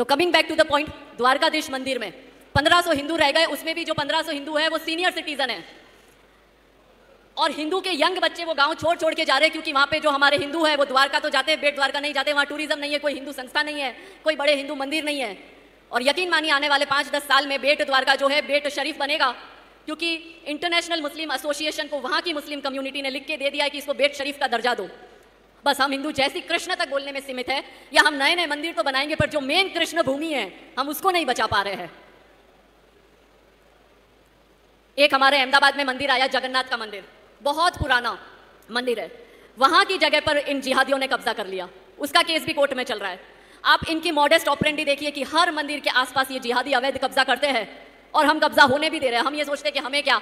तो coming back to the point Dwarkadhish मंदिर में 1500 हिंदू रह गए उसमें भी जो 1500 हिंदू है वो सीनियर सिटीजन है और हिंदू के यंग बच्चे वो गांव छोड़ छोड़ के जा रहे हैं क्योंकि वहां पे जो हमारे हिंदू है वो द्वारका तो जाते हैं बेट द्वारका नहीं जाते वहां टूरिज्म नहीं है कोई हिंदू संस्था नहीं है कोई बड़े हिंदू मंदिर नहीं है और यकीन मानिए आने वाले पांच दस साल में बेट द्वारका जो है बेट शरीफ बनेगा क्योंकि इंटरनेशनल मुस्लिम एसोसिएशन को वहां की मुस्लिम कम्युनिटी ने लिख के दे दिया है कि इसको बेट शरीफ का दर्जा दो बस हम हिंदू जैसी कृष्ण तक बोलने में सीमित है या हम नए नए मंदिर तो बनाएंगे पर जो मेन कृष्ण भूमि है हम उसको नहीं बचा पा रहे हैं एक हमारे अहमदाबाद में मंदिर आया जगन्नाथ का मंदिर बहुत पुराना मंदिर है वहां की जगह पर इन जिहादियों ने कब्जा कर लिया उसका केस भी कोर्ट में चल रहा है आप इनकी मॉडेस्ट ऑपरेंडी देखिए कि हर मंदिर के आसपास ये जिहादी अवैध कब्जा करते हैं और हम कब्जा होने भी दे रहे हैं हम ये सोचते हैं कि हमें क्या